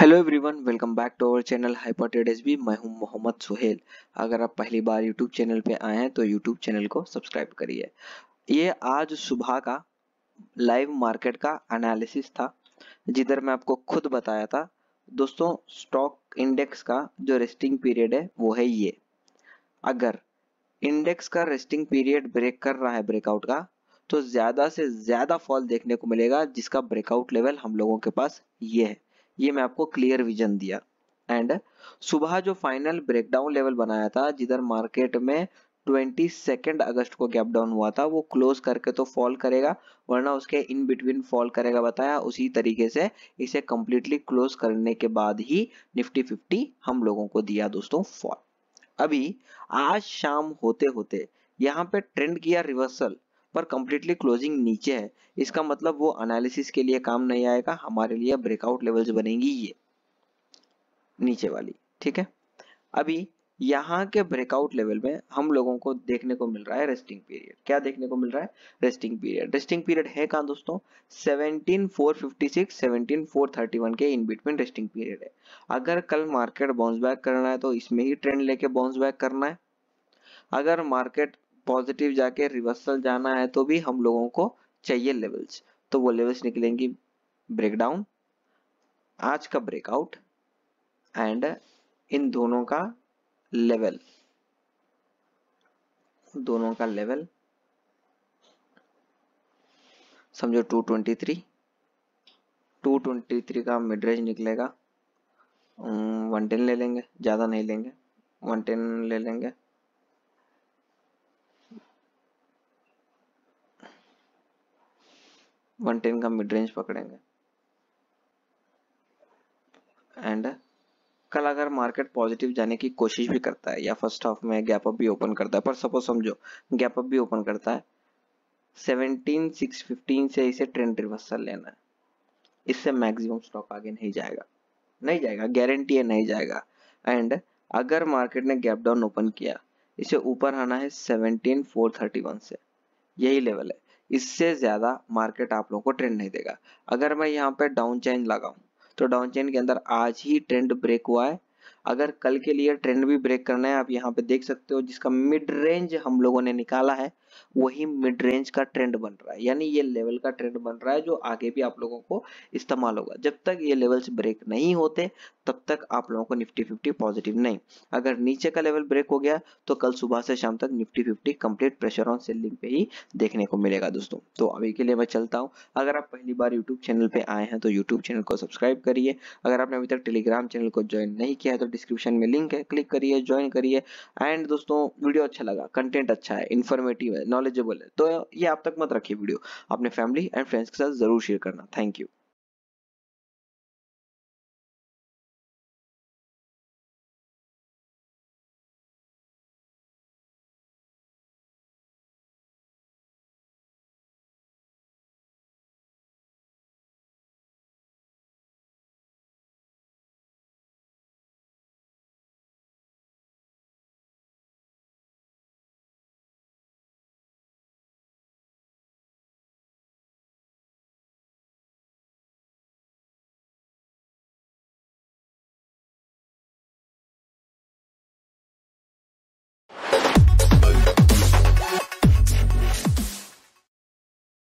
hello everyone welcome back to our channel hyper trade s मैं हूं मोहम्मद सुहेल अगर आप पहली बार यूट्यूब चैनल पे आए हैं तो यूट्यूब चैनल को सब्सक्राइब करिए ये आज सुबह का लाइव मार्केट का एनालिसिस था जिधर मैं आपको खुद बताया था दोस्तों स्टॉक इंडेक्स का जो रेस्टिंग पीरियड है वो है ये अगर इंडेक्स का रेस्टिंग पीरियड ब्रेक कर रहा है ब्रेकआउट का तो ज्यादा से ज्यादा फॉल देखने को मिलेगा जिसका ब्रेकआउट लेवल हम लोगों के पास ये है ये मैं आपको क्लियर विजन दिया एंड सुबह जो फाइनल ब्रेकडाउन लेवल बनाया था जिधर मार्केट में ट्वेंटी सेकेंड अगस्त को गैप डाउन हुआ था वो क्लोज करके तो फॉल करेगा वरना उसके इन बिटवीन फॉल करेगा बताया उसी तरीके से इसे कम्प्लीटली क्लोज करने के बाद ही निफ्टी फिफ्टी हम लोगों को दिया दोस्तों फॉल अभी आज शाम होते होते यहाँ पे ट्रेंड किया रिवर्सल पर कम्प्लीटली क्लोजिंग नीचे है इसका मतलब वो एनालिसिस के लिए काम नहीं आएगा हमारे लिए ब्रेकआउट लेवल्स बनेंगी ये नीचे वाली ठीक है अभी यहाँ के ब्रेकआउट लेवल में हम लोगों को देखने को मिल रहा है रेस्टिंग पीरियड क्या देखने को मिल रहा है रेस्टिंग पीरियड रेस्टिंग पीरियड है कहा दोस्तों 17456 17431 के इन बिटवीन रेस्टिंग पीरियड है अगर कल मार्केट बाउंस बैक करना है तो इसमें ही ट्रेंड लेके बाउंस बैक करना है अगर मार्केट पॉजिटिव जाके रिवर्सल जाना है तो भी हम लोगों को चाहिए लेवल्स तो वो लेवल्स निकलेंगी ब्रेकडाउन आज का ब्रेकआउट एंड इन दोनों का लेवल दोनों का लेवल समझो 223 223 का मिड रेंज निकलेगा 110 ले लेंगे ज़्यादा नहीं लेंगे 110 ले लेंगे वन टेन का मिड रेंज पकड़ेंगे एंड कल अगर मार्केट पॉजिटिव जाने की कोशिश भी करता है या फर्स्ट हाफ में गैप अप भी ओपन करता है पर सपोज समझो गैप अप भी ओपन करता है सेवनटीन सिक्स फिफ्टीन से इसे ट्रेंड रिवर्सल लेना है इससे मैक्सिमम स्टॉक आगे नहीं जाएगा नहीं जाएगा गारंटी है नहीं जाएगा एंड अगर मार्केट ने गैप डाउन ओपन किया इसे ऊपर आना है सेवनटीन फोर थर्टी वन से यही लेवल है इससे ज़्यादा मार्केट आप लोगों को ट्रेंड नहीं देगा अगर मैं यहाँ पे डाउन चेन लगाऊ तो डाउन चेन के अंदर आज ही ट्रेंड ब्रेक हुआ है अगर कल के लिए ट्रेंड भी ब्रेक करना है आप यहाँ पे देख सकते हो जिसका मिड रेंज हम लोगों ने निकाला है वही मिड रेंज का ट्रेंड बन रहा है यानी ये लेवल का ट्रेंड बन रहा है जो आगे भी आप लोगों को इस्तेमाल होगा जब तक ये लेवल्स ब्रेक नहीं होते तब तक आप लोगों को निफ्टी फिफ्टी पॉजिटिव नहीं अगर नीचे का लेवल ब्रेक हो गया तो कल सुबह से शाम तक Nifty fifty complete pressure on selling पे ही देखने को मिलेगा दोस्तों तो अभी के लिए मैं चलता हूँ अगर आप पहली बार यूट्यूब चैनल पे आए हैं तो यूट्यूब चैनल को सब्सक्राइब करिए अगर आपने अभी तक टेलीग्राम चैनल को ज्वाइन नहीं किया है तो डिस्क्रिप्शन में लिंक है क्लिक करिए ज्वाइन करिए एंड दोस्तों वीडियो अच्छा लगा कंटेंट अच्छा है इन्फॉर्मेटिव है नॉलेजेबल है तो ये आप तक मत रखिए वीडियो अपने फैमिली एंड फ्रेंड्स के साथ जरूर शेयर करना थैंक यू